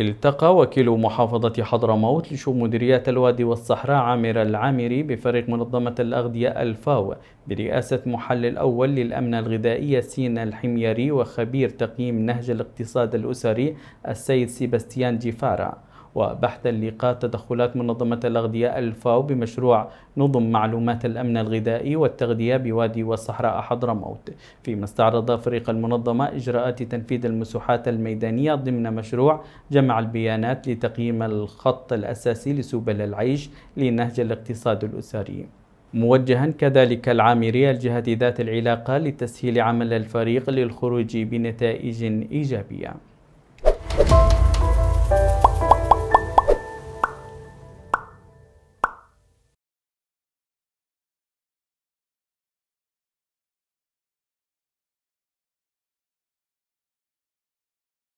التقى وكيل محافظة حضرموت لشؤون مديريات الوادي والصحراء عامر العامري بفريق منظمة الأغذية الفاو برئاسة محلل أول للأمن الغذائي سينا الحميري وخبير تقييم نهج الاقتصاد الأسري السيد سيباستيان جيفارا وبحثا لقاء تدخلات منظمة الأغذية الفاو بمشروع نظم معلومات الأمن الغذائي والتغذية بوادي والصحراء حضرموت فيما استعرض فريق المنظمة إجراءات تنفيذ المسوحات الميدانية ضمن مشروع جمع البيانات لتقييم الخط الأساسي لسبل العيش لنهج الاقتصاد الأسري موجها كذلك العامري الجهة ذات العلاقة لتسهيل عمل الفريق للخروج بنتائج إيجابية